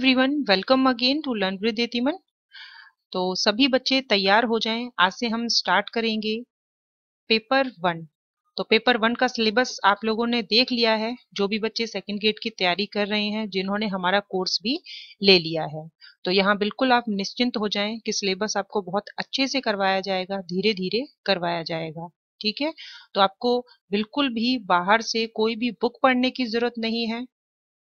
everyone welcome again to learn with एतिमन तो सभी बच्चे तैयार हो जाएं आज से हम स्टार्ट करेंगे पेपर वन तो पेपर वन का सिलेबस आप लोगों ने देख लिया है जो भी बच्चे सेकंड ग्रेड की तैयारी कर रहे हैं जिन्होंने हमारा कोर्स भी ले लिया है तो यहाँ बिल्कुल आप निश्चिंत हो जाएं कि सिलेबस आपको बहुत अच्छे से करवाया जाएगा धीरे धीरे करवाया जाएगा ठीक है तो आपको बिल्कुल भी बाहर से कोई भी बुक पढ़ने की जरूरत नहीं है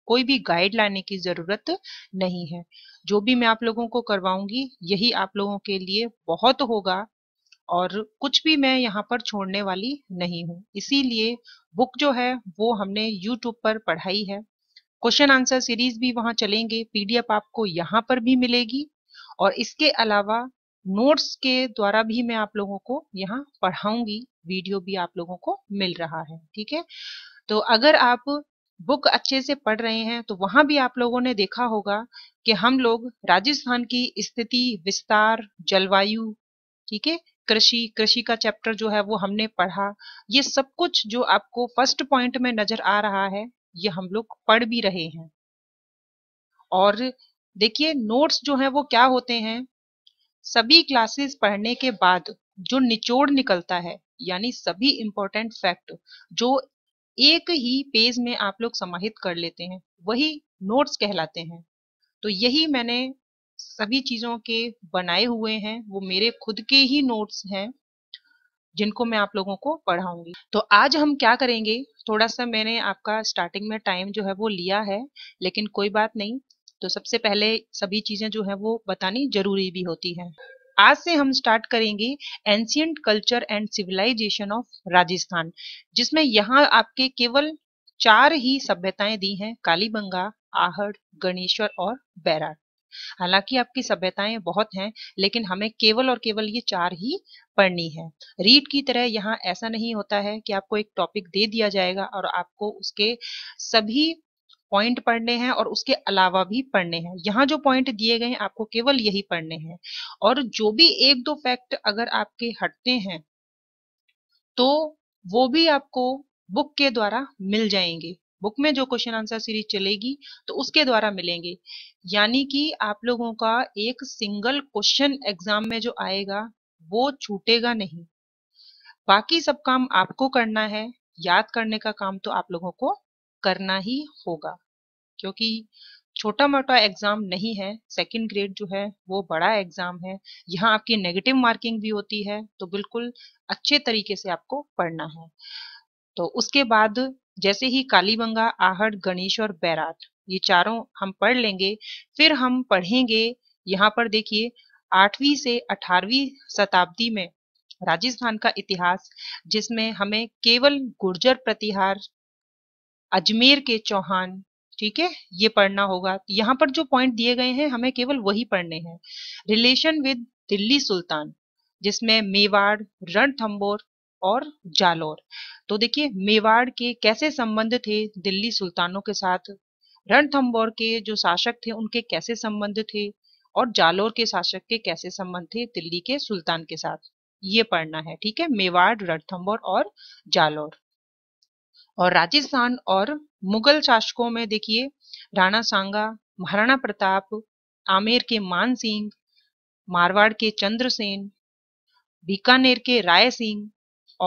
कोई भी गाइड लाने की ज़रूरत नहीं है जो भी मैं आप लोगों को करवाऊंगी यही आप लोगों के लिए बहुत होगा और कुछ भी मैं यहाँ पर छोड़ने वाली नहीं हूँ इसीलिए बुक जो है वो हमने यूट्यूब पर पढ़ाई है क्वेश्चन आंसर सीरीज भी वहां चलेंगे पीडीएफ आपको यहाँ पर भी मिलेगी और इसके अलावा नोट्स के द्वारा भी मैं आप लोगों को यहाँ पढ़ाऊंगी वीडियो भी आप लोगों को मिल रहा है ठीक है तो अगर आप बुक अच्छे से पढ़ रहे हैं तो वहां भी आप लोगों ने देखा होगा कि हम लोग राजस्थान की स्थिति विस्तार जलवायु ठीक है कृषि कृषि का चैप्टर जो है वो हमने पढ़ा ये सब कुछ जो आपको फर्स्ट पॉइंट में नजर आ रहा है ये हम लोग पढ़ भी रहे हैं और देखिए नोट्स जो है वो क्या होते हैं सभी क्लासेस पढ़ने के बाद जो निचोड़ निकलता है यानी सभी इंपॉर्टेंट फैक्ट जो एक ही पेज में आप लोग समाहित कर लेते हैं वही नोट्स कहलाते हैं तो यही मैंने सभी चीज़ों के बनाए हुए हैं वो मेरे खुद के ही नोट्स हैं जिनको मैं आप लोगों को पढ़ाऊंगी तो आज हम क्या करेंगे थोड़ा सा मैंने आपका स्टार्टिंग में टाइम जो है वो लिया है लेकिन कोई बात नहीं तो सबसे पहले सभी चीज़ें जो है वो बतानी जरूरी भी होती है आज से हम स्टार्ट करेंगे ancient culture and civilisation of Rajasthan जिसमें यहाँ आपके केवल चार ही सभ्यताएं दी हैं कालीबंगा आहड़ गणेश्वर और बैराट हालांकि आपकी सभ्यताएं बहुत हैं लेकिन हमें केवल और केवल ये चार ही पढ़नी है रीड की तरह यहाँ ऐसा नहीं होता है कि आपको एक टॉपिक दे दिया जाएगा और आपको उसके सभी पॉइंट पढ़ने हैं और उसके अलावा भी पढ़ने हैं यहाँ जो पॉइंट दिए गए हैं आपको केवल यही पढ़ने हैं और जो भी एक दो फैक्ट अगर आपके हटते हैं तो वो भी आपको बुक के द्वारा मिल जाएंगे बुक में जो क्वेश्चन आंसर सीरीज चलेगी तो उसके द्वारा मिलेंगे यानी कि आप लोगों का एक सिंगल क्वेश्चन एग्जाम में जो आएगा वो छूटेगा नहीं बाकी सब काम आपको करना है याद करने का काम तो आप लोगों को करना ही होगा क्योंकि छोटा मोटा एग्जाम नहीं है सेकंड ग्रेड जो है वो बड़ा एग्जाम है यहाँ आपकी नेगेटिव मार्किंग भी होती है तो बिल्कुल अच्छे तरीके से आपको पढ़ना है तो उसके बाद जैसे ही कालीबंगा आहट गणेश और बैराट ये चारों हम पढ़ लेंगे फिर हम पढ़ेंगे यहाँ पर देखिए आठवीं से अठारवी शताब्दी में राजस्थान का इतिहास जिसमें हमें केवल गुर्जर प्रतिहार अजमेर के चौहान ठीक है ये पढ़ना होगा यहाँ पर जो पॉइंट दिए गए हैं हमें केवल वही पढ़ने हैं रिलेशन विद दिल्ली सुल्तान जिसमें मेवाड़ रणथंबोर और जालौर तो देखिए मेवाड़ के कैसे संबंध थे दिल्ली सुल्तानों के साथ रणथंबोर के जो शासक थे उनके कैसे संबंध थे और जालौर के शासक के कैसे संबंध थे दिल्ली के सुल्तान के साथ ये पढ़ना है ठीक है मेवाड़ रणथंबोर और जालौर और राजस्थान और मुगल शासकों में देखिए राणा सांगा महाराणा प्रताप आमेर के मान सिंह मारवाड़ के चंद्रसेन बीकानेर के राय सिंह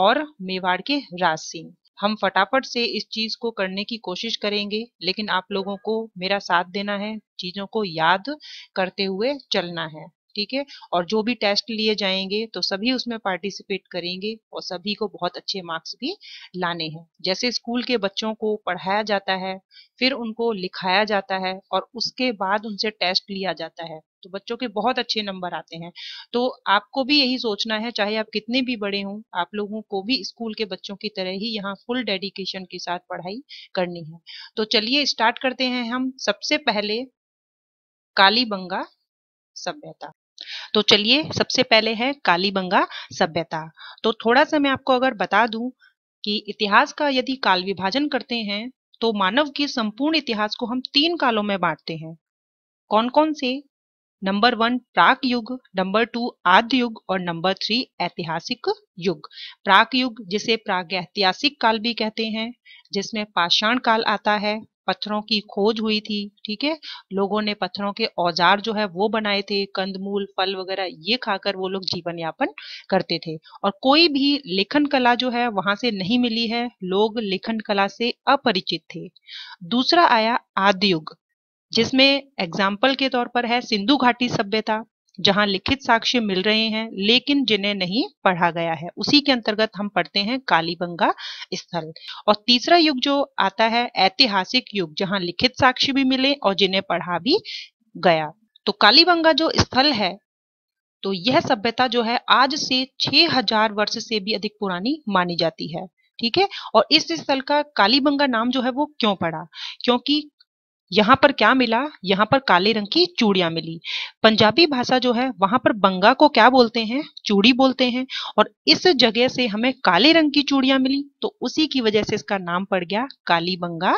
और मेवाड़ के राज सिंह हम फटाफट से इस चीज को करने की कोशिश करेंगे लेकिन आप लोगों को मेरा साथ देना है चीजों को याद करते हुए चलना है ठीक है और जो भी टेस्ट लिए जाएंगे तो सभी उसमें पार्टिसिपेट करेंगे और सभी को बहुत अच्छे मार्क्स भी लाने हैं जैसे स्कूल के बच्चों को पढ़ाया जाता है फिर उनको लिखाया जाता है और उसके बाद उनसे टेस्ट लिया जाता है तो बच्चों के बहुत अच्छे नंबर आते हैं तो आपको भी यही सोचना है चाहे आप कितने भी बड़े हों आप लोगों को भी स्कूल के बच्चों की तरह ही यहाँ फुल डेडिकेशन के साथ पढ़ाई करनी है तो चलिए स्टार्ट करते हैं हम सबसे पहले कालीबंगा सभ्यता तो चलिए सबसे पहले है कालीबंगा सभ्यता तो थोड़ा सा मैं आपको अगर बता दूं कि इतिहास का यदि काल विभाजन करते हैं तो मानव के संपूर्ण इतिहास को हम तीन कालों में बांटते हैं कौन कौन से नंबर वन प्राक युग नंबर टू आद्य युग और नंबर थ्री ऐतिहासिक युग प्राक युग जिसे प्राग ऐतिहासिक काल भी कहते हैं जिसमें पाषाण काल आता है पत्थरों की खोज हुई थी ठीक है लोगों ने पत्थरों के औजार जो है वो बनाए थे कंदमूल फल वगैरह ये खाकर वो लोग जीवन यापन करते थे और कोई भी लेखन कला जो है वहां से नहीं मिली है लोग लेखन कला से अपरिचित थे दूसरा आया आदि युग जिसमें एग्जाम्पल के तौर पर है सिंधु घाटी सभ्यता जहां लिखित साक्ष्य मिल रहे हैं लेकिन जिन्हें नहीं पढ़ा गया है उसी के अंतर्गत हम पढ़ते हैं कालीबंगा स्थल और तीसरा युग जो आता है ऐतिहासिक युग जहां लिखित साक्ष्य भी मिले और जिन्हें पढ़ा भी गया तो कालीबंगा जो स्थल है तो यह सभ्यता जो है आज से 6000 वर्ष से भी अधिक पुरानी मानी जाती है ठीक है और इस स्थल का कालीबंगा नाम जो है वो क्यों पड़ा क्योंकि यहाँ पर क्या मिला यहाँ पर काले रंग की चूड़ियां मिली पंजाबी भाषा जो है वहां पर बंगा को क्या बोलते हैं चूड़ी बोलते हैं और इस जगह से हमें काले रंग की चूड़ियां मिली तो उसी की वजह से इसका नाम पड़ गया काली बंगा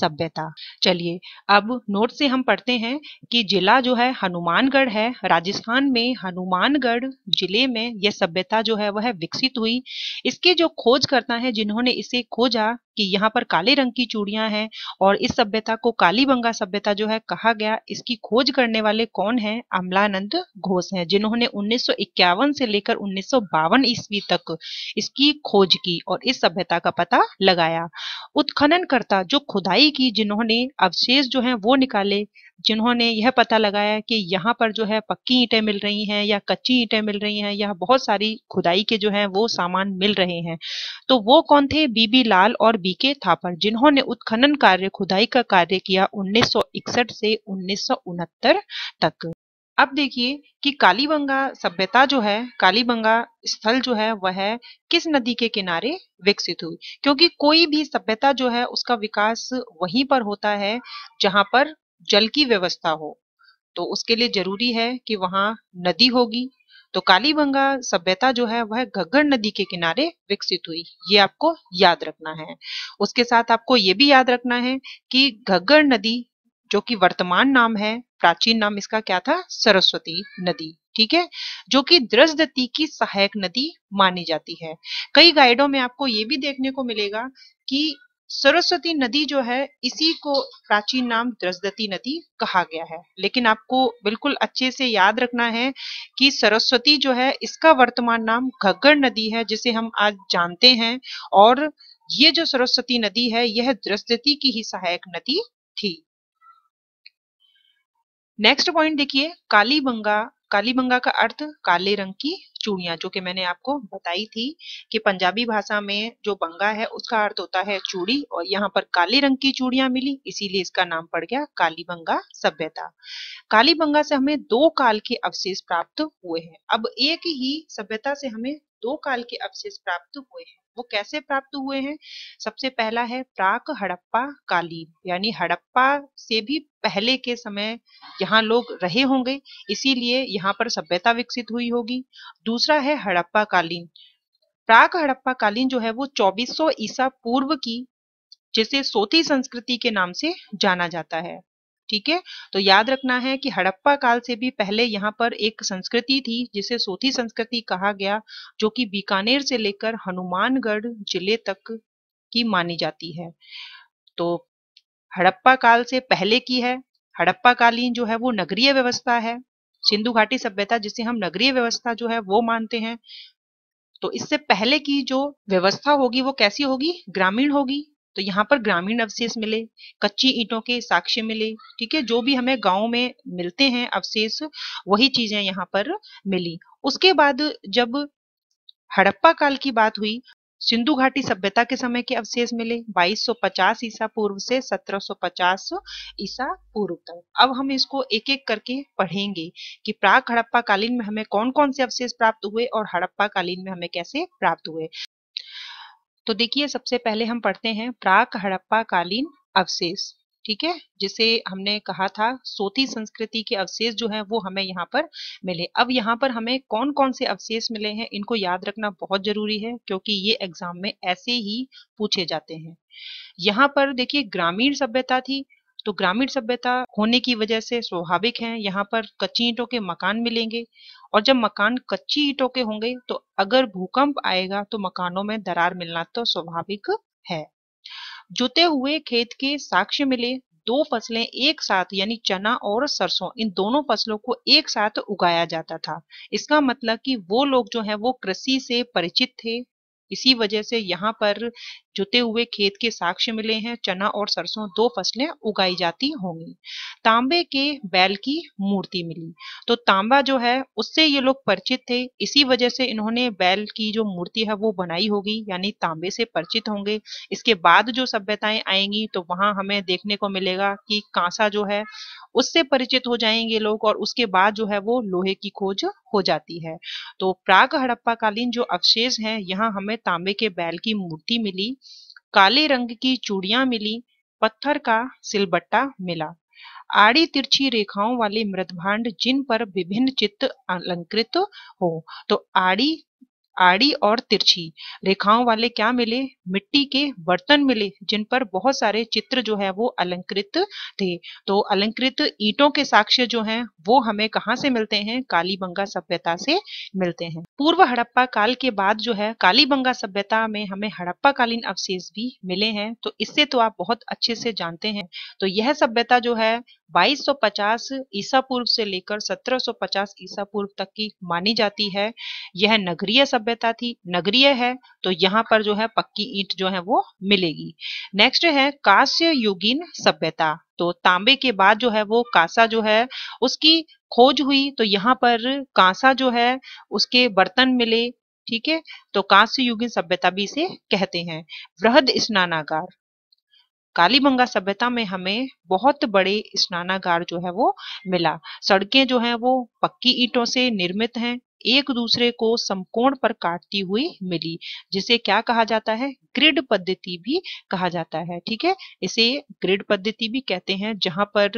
सभ्यता चलिए अब नोट से हम पढ़ते हैं कि जिला जो है हनुमानगढ़ है राजस्थान में हनुमानगढ़ जिले में यह सभ्यता जो है वह विकसित हुई इसके जो खोजकर्ता है जिन्होंने इसे खोजा कि यहाँ पर काले रंग की चूड़ियां हैं और इस सभ्यता को कालीबंगा सभ्यता जो है कहा गया इसकी खोज करने वाले कौन है अमलानंद घोष हैं जिन्होंने उन्नीस से लेकर उन्नीस ईस्वी तक इसकी खोज की और इस सभ्यता का पता लगाया करता जो खुदाई की जिन्होंने अवशेष जो है वो निकाले जिन्होंने यह पता लगाया कि यहाँ पर जो है पक्की ईंटें मिल रही हैं या कच्ची ईंटें मिल रही हैं या बहुत सारी खुदाई के जो है वो सामान मिल रहे हैं तो वो कौन थे बीबी लाल और बीके थापर जिन्होंने उत्खनन कार्य खुदाई का कार्य किया 1961 से उन्नीस तक अब देखिए कि कालीबंगा सभ्यता जो है कालीबंगा स्थल जो है वह है किस नदी के किनारे विकसित हुई क्योंकि कोई भी सभ्यता जो है उसका विकास वहीं पर होता है जहां पर जल की व्यवस्था हो तो उसके लिए जरूरी है कि वहां नदी होगी तो कालीबंगा सभ्यता जो है वह घग्गर नदी के किनारे विकसित हुई ये आपको याद रखना है उसके साथ आपको ये भी याद रखना है कि घग्गर नदी जो कि वर्तमान नाम है प्राचीन नाम इसका क्या था सरस्वती नदी ठीक है जो कि द्रजदती की सहायक नदी मानी जाती है कई गाइडों में आपको ये भी देखने को मिलेगा कि सरस्वती नदी जो है इसी को प्राचीन नाम द्रजदती नदी कहा गया है लेकिन आपको बिल्कुल अच्छे से याद रखना है कि सरस्वती जो है इसका वर्तमान नाम घग्गर नदी है जिसे हम आज जानते हैं और ये जो सरस्वती नदी है यह द्रजदती की ही सहायक नदी थी नेक्स्ट पॉइंट देखिए कालीबंगा कालीबंगा का अर्थ काले रंग की चूड़ियां जो कि मैंने आपको बताई थी कि पंजाबी भाषा में जो बंगा है उसका अर्थ होता है चूड़ी और यहाँ पर काले रंग की चूड़ियां मिली इसीलिए इसका नाम पड़ गया काली बंगा सभ्यता काली बंगा से हमें दो काल के अवशेष प्राप्त हुए हैं अब एक ही सभ्यता से हमें दो काल के अवशेष प्राप्त हुए हैं वो कैसे प्राप्त हुए हैं सबसे पहला है प्राक हड़प्पा कालीन यानी हड़प्पा से भी पहले के समय यहाँ लोग रहे होंगे इसीलिए यहाँ पर सभ्यता विकसित हुई होगी दूसरा है हड़प्पा कालीन प्राक हड़प्पा कालीन जो है वो 2400 ईसा पूर्व की जिसे सोती संस्कृति के नाम से जाना जाता है ठीक है तो याद रखना है कि हड़प्पा काल से भी पहले यहाँ पर एक संस्कृति थी जिसे सोथी संस्कृति कहा गया जो कि बीकानेर से लेकर हनुमानगढ़ जिले तक की मानी जाती है तो हड़प्पा काल से पहले की है हड़प्पा कालीन जो है वो नगरीय व्यवस्था है सिंधु घाटी सभ्यता जिसे हम नगरीय व्यवस्था जो है वो मानते हैं तो इससे पहले की जो व्यवस्था होगी वो कैसी होगी ग्रामीण होगी तो यहाँ पर ग्रामीण अवशेष मिले कच्ची ईटों के साक्ष्य मिले ठीक है जो भी हमें गाँव में मिलते हैं अवशेष वही चीजें यहाँ पर मिली उसके बाद जब हड़प्पा काल की बात हुई सिंधु घाटी सभ्यता के समय के अवशेष मिले 2250 ईसा पूर्व से 1750 ईसा पूर्व तक अब हम इसको एक एक करके पढ़ेंगे कि प्राक हड़प्पा कालीन में हमें कौन कौन से अवशेष प्राप्त हुए और हड़प्पा कालीन में हमें कैसे प्राप्त हुए तो देखिए सबसे पहले हम पढ़ते हैं प्राक हड़प्पा कालीन अवशेष ठीक है जिसे हमने कहा था सोती संस्कृति के अवशेष जो हैं वो हमें यहाँ पर मिले अब यहाँ पर हमें कौन कौन से अवशेष मिले हैं इनको याद रखना बहुत जरूरी है क्योंकि ये एग्जाम में ऐसे ही पूछे जाते हैं यहाँ पर देखिए ग्रामीण सभ्यता थी तो ग्रामीण सभ्यता होने की वजह से स्वाभाविक है यहाँ पर कच्ची ईंटों के मकान मिलेंगे और जब मकान कच्ची ईटों के होंगे तो अगर भूकंप आएगा तो मकानों में दरार मिलना तो स्वाभाविक है जुते हुए खेत के साक्ष्य मिले दो फसलें एक साथ यानी चना और सरसों इन दोनों फसलों को एक साथ उगाया जाता था इसका मतलब कि वो लोग जो है वो कृषि से परिचित थे इसी वजह से यहाँ पर जुते हुए खेत के साक्ष्य मिले हैं चना और सरसों दो फसलें उगाई जाती होंगी तांबे के बैल की मूर्ति मिली तो तांबा जो है उससे ये लोग परिचित थे इसी वजह से इन्होंने बैल की जो मूर्ति है वो बनाई होगी यानी तांबे से परिचित होंगे इसके बाद जो सभ्यताएं आएंगी तो वहां हमें देखने को मिलेगा कि कांसा जो है उससे परिचित हो जाएंगे लोग और उसके बाद जो है वो लोहे की खोज हो जाती है तो प्राग हड़प्पा कालीन जो अवशेष हैं यहाँ हमें तांबे के बैल की मूर्ति मिली काले रंग की चूड़ियां मिली पत्थर का सिलबट्टा मिला आड़ी तिरछी रेखाओं वाले मृतभांड जिन पर विभिन्न चित्त अलंकृत हो तो आड़ी आड़ी और तिरछी रेखाओं वाले क्या मिले मिट्टी के बर्तन मिले जिन पर बहुत सारे चित्र जो है वो अलंकृत थे तो अलंकृत ईंटों के साक्ष्य जो हैं वो हमें कहाँ से मिलते हैं कालीबंगा सभ्यता से मिलते हैं पूर्व हड़प्पा काल के बाद जो है कालीबंगा सभ्यता में हमें हड़प्पा कालीन अवशेष भी मिले हैं तो इससे तो आप बहुत अच्छे से जानते हैं तो यह सभ्यता जो है 2250 ईसा पूर्व से लेकर 1750 ईसा पूर्व तक की मानी जाती है यह नगरीय सभ्यता थी नगरीय है तो यहाँ पर जो है पक्की ईट जो है वो मिलेगी नेक्स्ट है कांस्य युगीन सभ्यता तो तांबे के बाद जो है वो कांसा जो है उसकी खोज हुई तो यहाँ पर कांसा जो है उसके बर्तन मिले ठीक है तो कांस्य युगीन सभ्यता भी इसे कहते हैं वृहद स्नानागार कालीबंगा सभ्यता में हमें बहुत बड़े स्नानागार जो है वो मिला सड़कें जो है वो पक्की ईटों से निर्मित हैं एक दूसरे को समकोण पर काटती हुई मिली जिसे क्या कहा जाता है ग्रिड पद्धति भी कहा जाता है ठीक है इसे ग्रिड पद्धति भी कहते हैं जहां पर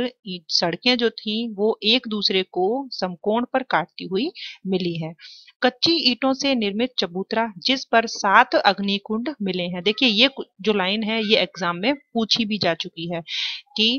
सड़कें जो थी वो एक दूसरे को समकोण पर काटती हुई मिली है कच्ची ईटों से निर्मित चबूतरा जिस पर सात अग्निकुंड मिले हैं देखिए ये जो लाइन है ये एग्जाम में पूछी भी जा चुकी है कि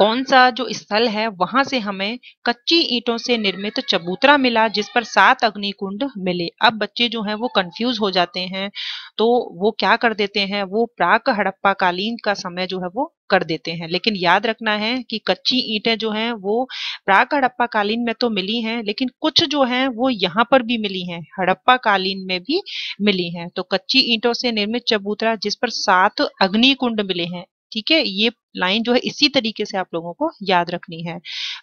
कौन सा जो स्थल है वहां से हमें कच्ची ईंटों से निर्मित चबूतरा मिला जिस पर सात अग्निकुंड मिले अब बच्चे जो हैं वो कंफ्यूज हो जाते हैं तो वो क्या कर देते हैं वो प्राक हड़प्पा कालीन का समय जो है वो कर देते हैं लेकिन याद रखना है कि कच्ची ईंटें जो हैं वो प्राक हड़प्पा कालीन में तो मिली हैं लेकिन कुछ जो हैं वो यहाँ पर भी मिली हैं हड़प्पा कालीन में भी मिली हैं तो कच्ची ईंटों से निर्मित चबूतरा जिस पर सात अग्निकुंड मिले हैं ठीक है ये लाइन जो है इसी तरीके से आप लोगों को याद रखनी है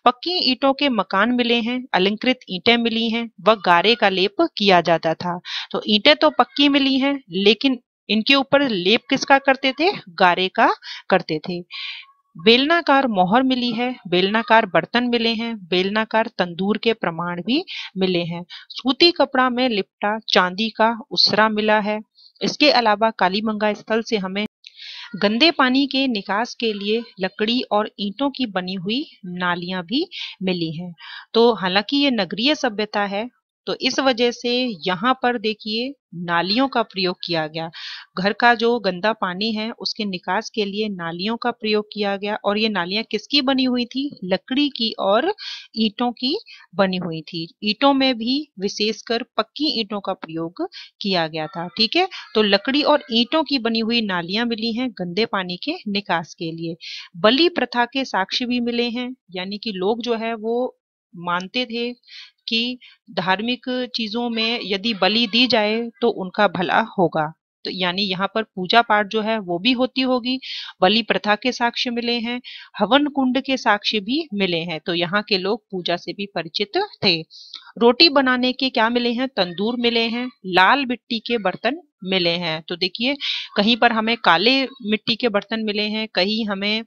पक्की ईंटों के मकान मिले हैं अलंकृत ईंटें मिली हैं व गारे का लेप किया जाता था तो ईंटें तो पक्की मिली हैं लेकिन इनके ऊपर लेप किसका करते थे गारे का करते थे बेलनाकार मोहर मिली है बेलनाकार बर्तन मिले हैं बेलनाकार तंदूर के प्रमाण भी मिले हैं सूती कपड़ा में लिपटा चांदी का उसरा मिला है इसके अलावा कालीमंगा स्थल से हमें गंदे पानी के निकास के लिए लकड़ी और ईंटों की बनी हुई नालियां भी मिली हैं तो हालांकि ये नगरीय सभ्यता है तो इस वजह से यहाँ पर देखिए नालियों का प्रयोग किया गया घर का जो गंदा पानी है उसके निकास के लिए नालियों का प्रयोग किया गया और ये नालियां किसकी बनी हुई थी लकड़ी की और ईंटों की बनी हुई थी ईटों में भी विशेषकर पक्की ईटों का प्रयोग किया गया था ठीक है तो लकड़ी और ईंटों की बनी हुई नालियां मिली हैं गंदे पानी के निकास के लिए बलि प्रथा के साक्षी भी मिले हैं यानी कि लोग जो है वो मानते थे कि धार्मिक चीजों में यदि बलि दी जाए तो उनका भला होगा तो यानी यहाँ पर पूजा पाठ जो है वो भी होती होगी बलि प्रथा के साक्ष्य मिले हैं हवन कुंड के साक्ष्य भी मिले हैं तो यहाँ के लोग पूजा से भी परिचित थे रोटी बनाने के क्या मिले हैं तंदूर मिले हैं लाल मिट्टी के बर्तन मिले हैं तो देखिए कहीं पर हमें काले मिट्टी के बर्तन मिले हैं कहीं हमें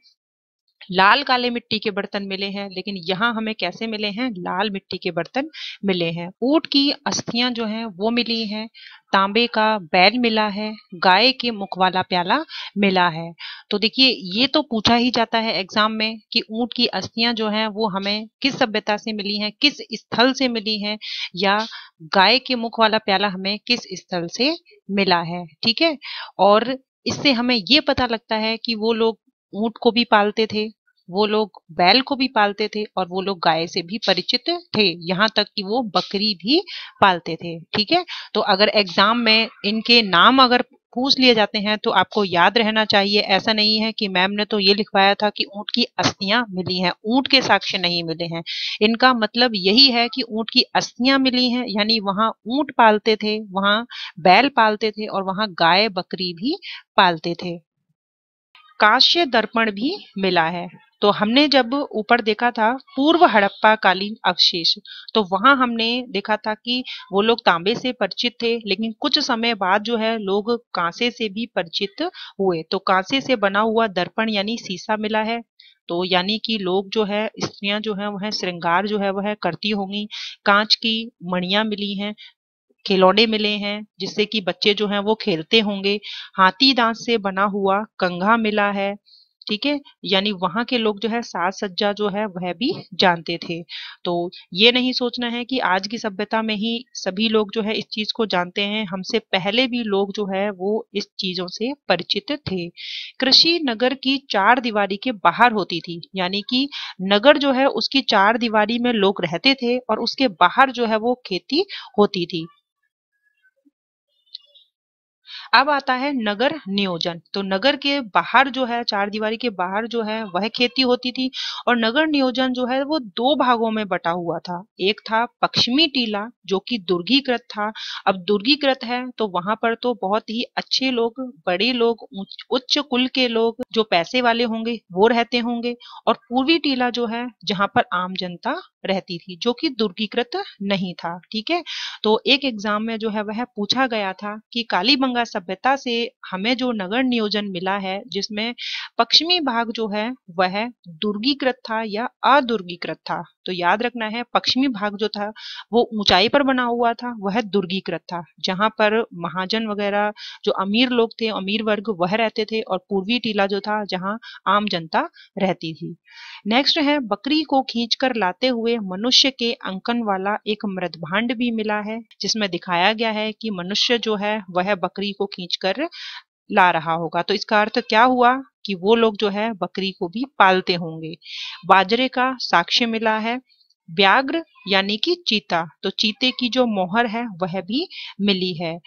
लाल काले मिट्टी के बर्तन मिले हैं लेकिन यहाँ हमें कैसे मिले हैं लाल मिट्टी के बर्तन मिले हैं ऊट की अस्थियां जो हैं वो मिली हैं तांबे का बैल मिला है गाय के मुख वाला प्याला मिला है तो देखिए ये तो पूछा ही जाता है एग्जाम में कि ऊंट की अस्थियां जो हैं वो हमें किस सभ्यता से मिली हैं किस स्थल से मिली हैं या गाय के मुख वाला प्याला हमें किस स्थल से मिला है ठीक है और इससे हमें ये पता लगता है कि वो लोग ऊंट को भी पालते थे वो लोग बैल को भी पालते थे और वो लोग गाय से भी परिचित थे यहाँ तक कि वो बकरी भी पालते थे ठीक है तो अगर एग्जाम में इनके नाम अगर पूछ लिए जाते हैं तो आपको याद रहना चाहिए ऐसा नहीं है कि मैम ने तो ये लिखवाया था कि ऊंट की अस्थियां मिली हैं ऊंट के साक्ष्य नहीं मिले हैं इनका मतलब यही है कि ऊंट की अस्थियां मिली हैं यानी वहां ऊंट पालते थे वहां बैल पालते थे और वहां गाय बकरी भी पालते थे काश्य दर्पण भी मिला है तो हमने जब ऊपर देखा था पूर्व हड़प्पा कालीन अवशेष तो वहां हमने देखा था कि वो लोग तांबे से परिचित थे लेकिन कुछ समय बाद जो है लोग कांसे से भी परिचित हुए तो कांसे से बना हुआ दर्पण यानी सीसा मिला है तो यानी कि लोग जो है स्त्रियां जो है वह श्रृंगार जो है वह करती होंगी कांच की मणियां मिली हैं खिलौने मिले हैं जिससे कि बच्चे जो हैं वो खेलते होंगे हाथी दांत से बना हुआ कंघा मिला है ठीक है यानी वहां के लोग जो है साज सज्जा जो है वह भी जानते थे तो ये नहीं सोचना है कि आज की सभ्यता में ही सभी लोग जो है इस चीज को जानते हैं हमसे पहले भी लोग जो है वो इस चीजों से परिचित थे कृषि नगर की चार दीवारी के बाहर होती थी यानी कि नगर जो है उसकी चार दीवारी में लोग रहते थे और उसके बाहर जो है वो खेती होती थी अब आता है नगर नियोजन तो नगर के बाहर जो है चार दीवारी के बाहर जो है वह खेती होती थी और नगर नियोजन जो है वो दो भागों में बटा हुआ था एक था पश्चिमी टीला जो कि दुर्गीकृत था अब दुर्गीकृत है तो वहां पर तो बहुत ही अच्छे लोग बड़े लोग उच्च कुल के लोग जो पैसे वाले होंगे वो रहते होंगे और पूर्वी टीला जो है जहां पर आम जनता रहती थी जो कि दुर्गीकृत नहीं था ठीक है तो एक एग्जाम में जो है वह पूछा गया था कि कालीबंगा सभ्यता से हमें जो नगर नियोजन मिला है जिसमें पश्चिमी भाग जो है वह दुर्गीकृत था या अदुर्गीकृत था तो याद रखना है पश्चिमी भाग जो था वो ऊंचाई पर बना हुआ था वह दुर्गीकृत था जहां पर महाजन वगैरह जो अमीर लोग थे अमीर वर्ग वह रहते थे और पूर्वी टीला जो था जहां आम जनता रहती थी नेक्स्ट है बकरी को खींचकर लाते हुए मनुष्य के अंकन वाला एक मृदभांड भी मिला है जिसमें दिखाया गया है कि मनुष्य जो है वह बकरी को खींचकर ला रहा होगा तो इसका अर्थ क्या हुआ कि वो लोग जो है बकरी को भी पालते होंगे बाजरे का साक्ष्य मिला है व्याघ्र यानी कि चीता तो चीते की जो मोहर है वह भी मिली है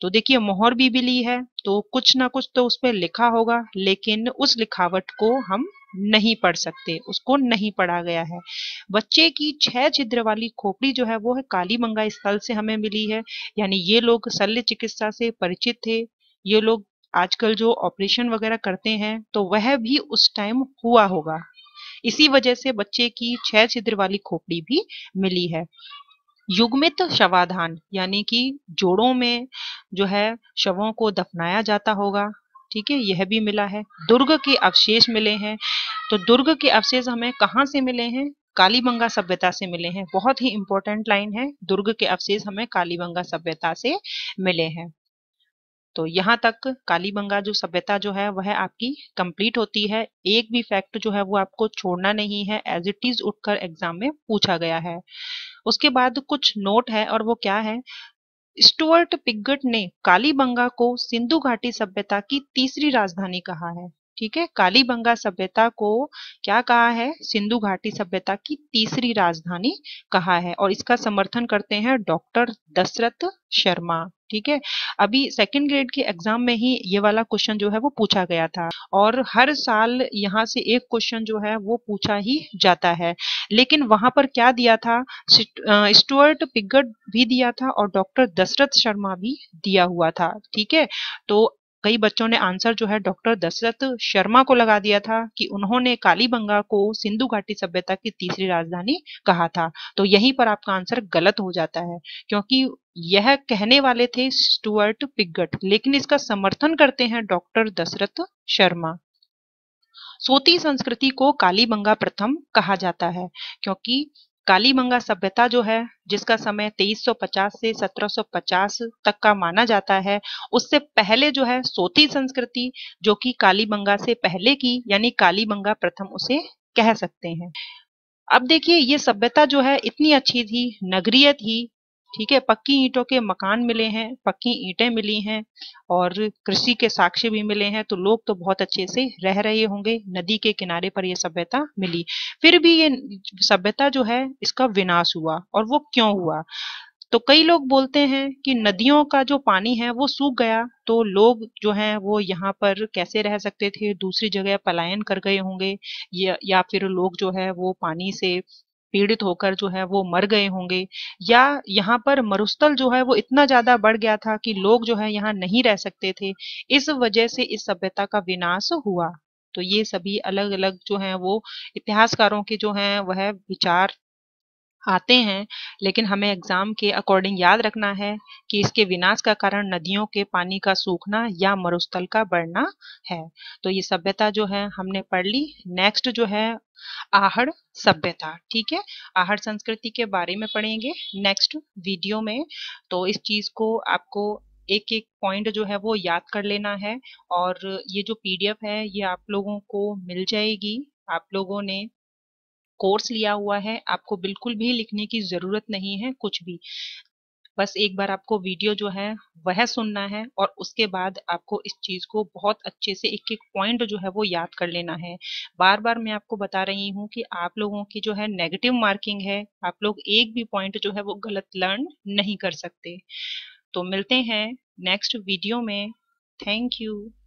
तो देखिए मोहर भी मिली है तो कुछ ना कुछ तो उस पर लिखा होगा लेकिन उस लिखावट को हम नहीं पढ़ सकते उसको नहीं पढ़ा गया है बच्चे की छह छिद्र वाली खोपड़ी जो है वो है काली मंगा स्थल से हमें मिली है यानी ये लोग शल्य चिकित्सा से परिचित थे ये लोग आजकल जो ऑपरेशन वगैरह करते हैं तो वह भी उस टाइम हुआ होगा इसी वजह से बच्चे की छह छिद्र वाली खोपड़ी भी मिली है युग्मित शवाधान यानी कि जोड़ों में जो है शवों को दफनाया जाता होगा ठीक है यह भी मिला है दुर्ग के अवशेष मिले हैं तो दुर्ग के अवशेष हमें कहाँ से मिले हैं कालीबंगा सभ्यता से मिले हैं बहुत ही इंपॉर्टेंट लाइन है दुर्ग के अवशेष हमें कालीबंगा सभ्यता से मिले हैं तो यहाँ तक कालीबंगा जो सभ्यता जो है वह आपकी कंप्लीट होती है एक भी फैक्ट जो है वो आपको छोड़ना नहीं है एज इट इज उठकर एग्जाम में पूछा गया है उसके बाद कुछ नोट है और वो क्या है स्टुअर्ट पिगट ने कालीबंगा को सिंधु घाटी सभ्यता की तीसरी राजधानी कहा है ठीक है कालीबंगा सभ्यता को क्या कहा है सिंधु घाटी सभ्यता की तीसरी राजधानी कहा है और इसका समर्थन करते हैं डॉक्टर दशरथ शर्मा ठीक है अभी सेकेंड ग्रेड के एग्जाम में ही ये वाला क्वेश्चन जो है वो पूछा गया था और हर साल यहाँ से एक क्वेश्चन जो है वो पूछा ही जाता है लेकिन वहां पर क्या दिया था स्टुअर्ट पिगट भी दिया था और डॉक्टर दशरथ शर्मा भी दिया हुआ था ठीक है तो कई बच्चों ने आंसर जो है डॉक्टर दशरथ शर्मा को लगा दिया था कि उन्होंने कालीबंगा को सिंधु घाटी सभ्यता की तीसरी राजधानी कहा था तो यहीं पर आपका आंसर गलत हो जाता है क्योंकि यह कहने वाले थे स्टुअर्ट पिगट लेकिन इसका समर्थन करते हैं डॉक्टर दशरथ शर्मा सोती संस्कृति को कालीबंगा प्रथम कहा जाता है क्योंकि कालीबंगा सभ्यता जो है जिसका समय 2350 से 1750 तक का माना जाता है उससे पहले जो है सोती संस्कृति जो कि कालीबंगा से पहले की यानी कालीबंगा प्रथम उसे कह सकते हैं अब देखिए ये सभ्यता जो है इतनी अच्छी थी नगरीय थी ठीक है पक्की ईंटों के मकान मिले हैं पक्की ईंटें मिली हैं और कृषि के साक्ष्य भी मिले हैं तो लोग तो बहुत अच्छे से रह रहे होंगे नदी के किनारे पर यह सभ्यता मिली फिर भी ये सभ्यता जो है इसका विनाश हुआ और वो क्यों हुआ तो कई लोग बोलते हैं कि नदियों का जो पानी है वो सूख गया तो लोग जो हैं वो यहाँ पर कैसे रह सकते थे दूसरी जगह पलायन कर गए होंगे या, या फिर लोग जो है वो पानी से पीड़ित होकर जो है वो मर गए होंगे या यहाँ पर मरुस्थल जो है वो इतना ज्यादा बढ़ गया था कि लोग जो है यहाँ नहीं रह सकते थे इस वजह से इस सभ्यता का विनाश हुआ तो ये सभी अलग अलग जो है वो इतिहासकारों के जो है वह विचार आते हैं लेकिन हमें एग्ज़ाम के अकॉर्डिंग याद रखना है कि इसके विनाश का कारण नदियों के पानी का सूखना या मरुस्थल का बढ़ना है तो ये सभ्यता जो है हमने पढ़ ली नेक्स्ट जो है आहड़ सभ्यता ठीक है आहड़ संस्कृति के बारे में पढ़ेंगे नेक्स्ट वीडियो में तो इस चीज़ को आपको एक एक पॉइंट जो है वो याद कर लेना है और ये जो पीडीएफ है ये आप लोगों को मिल जाएगी आप लोगों ने कोर्स लिया हुआ है आपको बिल्कुल भी लिखने की ज़रूरत नहीं है कुछ भी बस एक बार आपको वीडियो जो है वह सुनना है और उसके बाद आपको इस चीज़ को बहुत अच्छे से एक एक पॉइंट जो है वो याद कर लेना है बार बार मैं आपको बता रही हूँ कि आप लोगों की जो है नेगेटिव मार्किंग है आप लोग एक भी पॉइंट जो है वो गलत लर्न नहीं कर सकते तो मिलते हैं नेक्स्ट वीडियो में थैंक यू